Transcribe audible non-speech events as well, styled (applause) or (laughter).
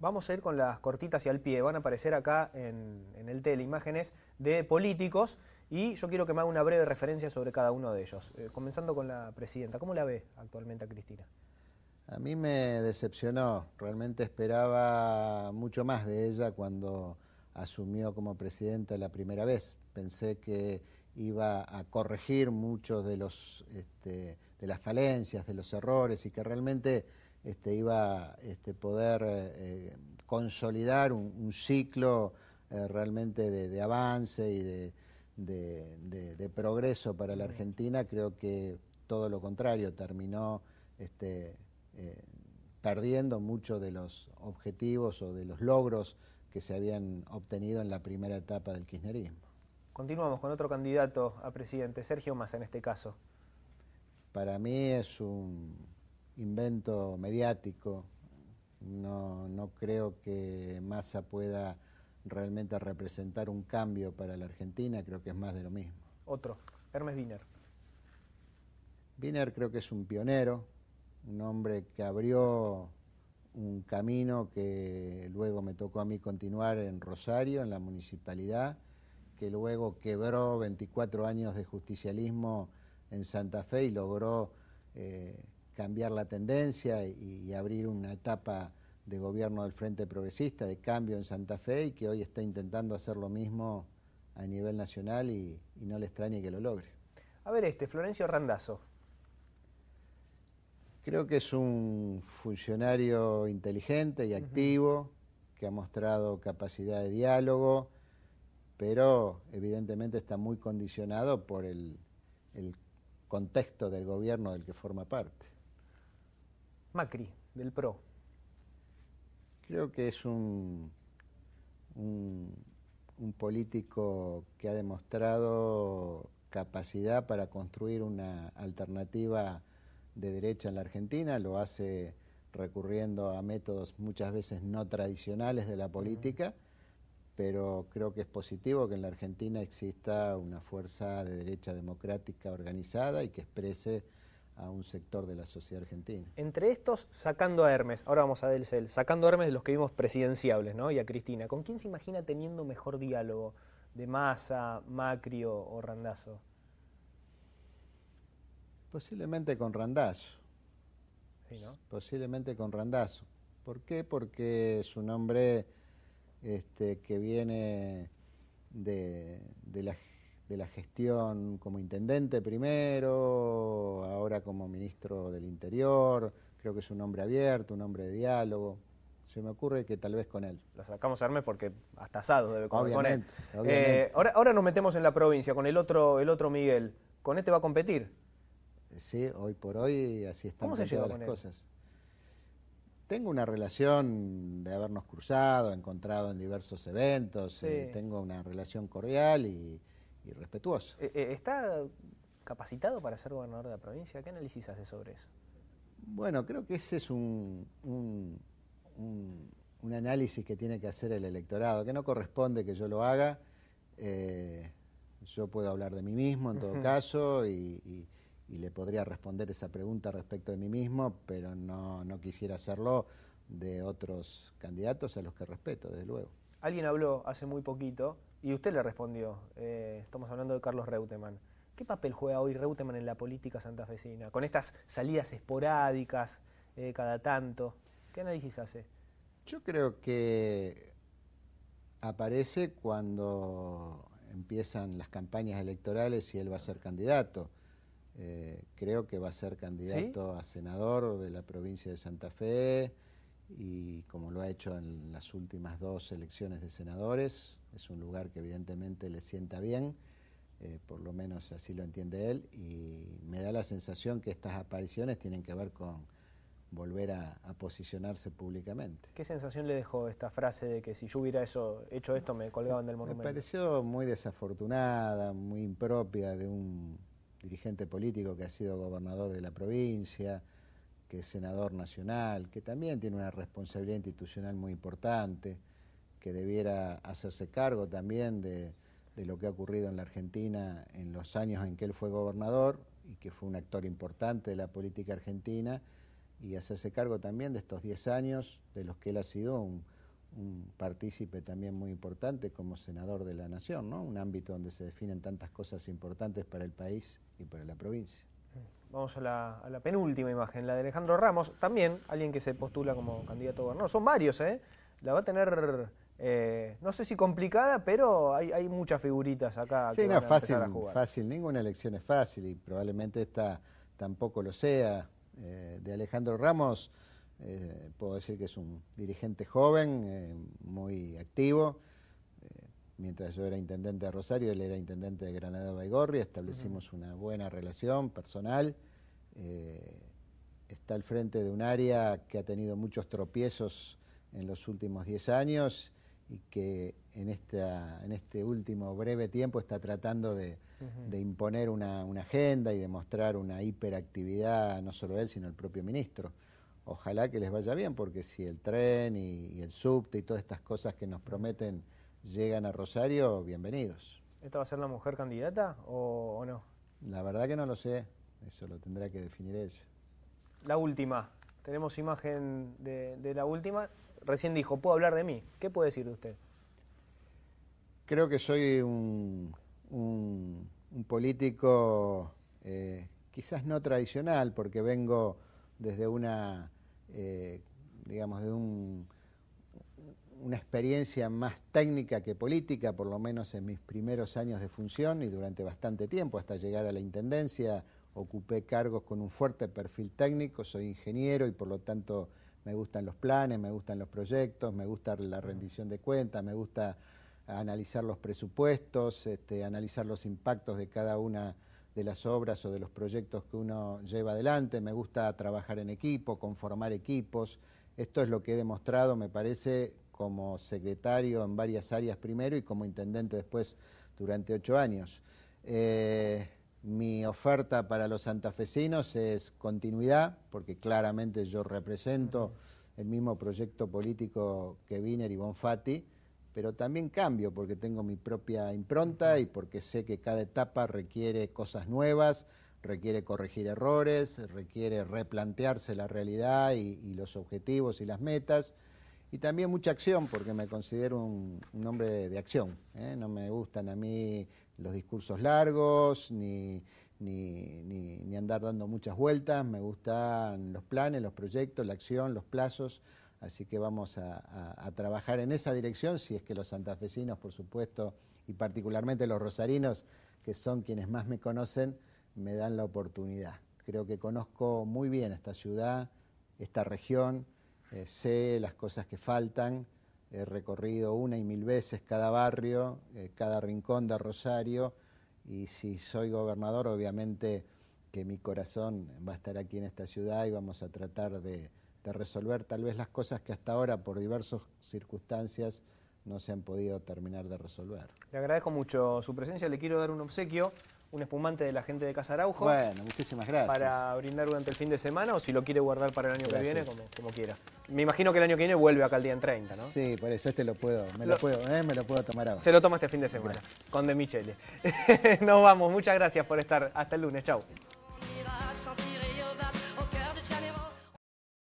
Vamos a ir con las cortitas y al pie. Van a aparecer acá en, el tele imágenes de políticos y yo quiero que me haga una breve referencia sobre cada uno de ellos. Eh, comenzando con la presidenta, ¿cómo la ve actualmente a Cristina? A mí me decepcionó. Realmente esperaba mucho más de ella cuando asumió como presidenta la primera vez. Pensé que iba a corregir muchos de los este, de las falencias, de los errores y que realmente este, iba a este, poder eh, eh, consolidar un, ciclo eh, realmente de, avance y de, progreso para la Argentina, creo que todo lo contrario, terminó este, perdiendo muchos de los objetivos o de los logros que se habían obtenido en la primera etapa del kirchnerismo. Continuamos con otro candidato a presidente, Sergio Massa en este caso. Para mí es un invento mediático. No, no creo que Massa pueda realmente representar un cambio para la Argentina, creo que es más de lo mismo. Otro, Hermes Wiener. Wiener creo que es un pionero, un hombre que abrió un camino que luego me tocó a mí continuar en Rosario, en la municipalidad, que luego quebró 24 años de justicialismo en Santa Fe y logró eh, cambiar la tendencia y, abrir una etapa de gobierno del Frente Progresista, de cambio en Santa Fe y que hoy está intentando hacer lo mismo a nivel nacional y, no le extrañe que lo logre. A ver este, Florencio Randazo. Creo que es un funcionario inteligente y activo, que ha mostrado capacidad de diálogo, pero evidentemente está muy condicionado por el contexto del gobierno del que forma parte. Macri, del PRO? Creo que es un, un, político que ha demostrado capacidad para construir una alternativa de derecha en la Argentina, lo hace recurriendo a métodos muchas veces no tradicionales de la política, pero creo que es positivo que en la Argentina exista una fuerza de derecha democrática organizada y que exprese a un sector de la sociedad argentina. Entre estos, sacando a Hermes, ahora vamos a Delcel, sacando a Hermes de los que vimos presidenciables, ¿no? Y a Cristina, ¿con quién se imagina teniendo mejor diálogo de Massa, Macri o, Randazo? Posiblemente con Randazo. Posiblemente con Randazo. ¿Por qué? Porque es nombre, este, que viene de, de la de la gestión como intendente primero, ahora como ministro del Interior, creo que es un hombre abierto, un hombre de diálogo. Se me ocurre que tal vez con él. Lo sacamos a Hermes porque hasta asado debe comer eh, ahora, ahora nos metemos en la provincia con el otro, el otro Miguel. ¿Con este va a competir? Sí, hoy por hoy así están haciendo las cosas. Tengo una relación de habernos cruzado, encontrado en diversos eventos, eh, tengo una relación cordial y, respetuoso. Eh, eh, ¿Está capacitado para ser gobernador de la provincia? ¿Qué análisis hace sobre eso? Bueno, creo que ese es un, un, análisis que tiene que hacer el electorado, que no corresponde que yo lo haga. Eh, yo puedo hablar de mí mismo en todo caso y, le podría responder esa pregunta respecto de mí mismo, pero no, no quisiera hacerlo de otros candidatos a los que respeto, desde luego. Alguien habló hace muy poquito y usted le respondió, eh, estamos hablando de Carlos Reutemann. ¿Qué papel juega hoy Reutemann en la política santafesina? Con estas salidas esporádicas eh, cada tanto, ¿qué análisis hace? Yo creo que aparece cuando empiezan las campañas electorales y él va a ser candidato. Eh, creo que va a ser candidato a senador de la provincia de Santa Fe, y como lo ha hecho en las últimas dos elecciones de senadores, es un lugar que evidentemente le sienta bien, eh, por lo menos así lo entiende él, y me da la sensación que estas apariciones tienen que ver con volver a, posicionarse públicamente. ¿Qué sensación le dejó esta frase de que si yo hubiera hecho esto me colgaban del monumento? Me pareció muy desafortunada, muy impropia de un dirigente político que ha sido gobernador de la provincia, que es senador nacional, que también tiene una responsabilidad institucional muy importante, que debiera hacerse cargo también de, lo que ha ocurrido en la Argentina en los años en que él fue gobernador y que fue un actor importante de la política argentina, y hacerse cargo también de estos 10 años de los que él ha sido un, un partícipe también muy importante como senador de la nación, ¿no? un ámbito donde se definen tantas cosas importantes para el país y para la provincia. Vamos a la, penúltima imagen, la de Alejandro Ramos, también alguien que se postula como candidato a gobernador. Son varios, ¿eh? La va a tener, eh, no sé si complicada, pero hay, muchas figuritas acá. Sí, no, es fácil, fácil. Ninguna elección es fácil y probablemente esta tampoco lo sea. Eh, de Alejandro Ramos, eh, puedo decir que es un dirigente joven, muy activo mientras yo era intendente de Rosario, él era intendente de Granada de Baigorri, establecimos una buena relación personal. Eh, está al frente de un área que ha tenido muchos tropiezos en los últimos 10 años y que en, esta, en este último breve tiempo está tratando de, imponer una, agenda y demostrar una hiperactividad, no solo él, sino el propio ministro. Ojalá que les vaya bien, porque si el tren y el subte y todas estas cosas que nos prometen llegan a Rosario, bienvenidos. ¿Esta va a ser la mujer candidata o, no? La verdad que no lo sé, eso lo tendrá que definir ella. La última, tenemos imagen de, la última. Recién dijo, puedo hablar de mí. ¿Qué puede decir de usted? Creo que soy un, político eh, quizás no tradicional, porque vengo desde una, eh, digamos, de un una experiencia más técnica que política, por lo menos en mis primeros años de función y durante bastante tiempo, hasta llegar a la Intendencia, ocupé cargos con un fuerte perfil técnico, soy ingeniero y por lo tanto me gustan los planes, me gustan los proyectos, me gusta la rendición de cuentas, me gusta analizar los presupuestos, este, analizar los impactos de cada una de las obras o de los proyectos que uno lleva adelante, me gusta trabajar en equipo, conformar equipos. Esto es lo que he demostrado, me parece, como secretario en varias áreas primero y como intendente después durante ocho años. Eh, mi oferta para los santafesinos es continuidad, porque claramente yo represento el mismo proyecto político que Wiener y Bonfatti, pero también cambio porque tengo mi propia impronta y porque sé que cada etapa requiere cosas nuevas, requiere corregir errores, requiere replantearse la realidad y los objetivos y las metas y también mucha acción, porque me considero un, hombre de acción. ¿eh? No me gustan a mí los discursos largos, ni, ni, ni, andar dando muchas vueltas, me gustan los planes, los proyectos, la acción, los plazos. Así que vamos a, a trabajar en esa dirección, si es que los santafesinos, por supuesto, y particularmente los rosarinos, que son quienes más me conocen, me dan la oportunidad. Creo que conozco muy bien esta ciudad, esta región, eh, sé las cosas que faltan, he recorrido una y mil veces cada barrio, eh, cada rincón de Rosario, y si soy gobernador, obviamente que mi corazón va a estar aquí en esta ciudad y vamos a tratar de, de resolver tal vez las cosas que hasta ahora, por diversas circunstancias, no se han podido terminar de resolver. Le agradezco mucho su presencia, le quiero dar un obsequio un espumante de la gente de Casa Araujo. Bueno, muchísimas gracias. Para brindar durante el fin de semana o si lo quiere guardar para el año que viene, como, quiera. Me imagino que el año que viene vuelve acá el día en 30, ¿no? Sí, por eso este lo puedo, me lo, puedo, eh, me lo puedo tomar ahora. Se lo toma este fin de semana, con De Michele. (laughs) Nos vamos, muchas gracias por estar. Hasta el lunes, chau.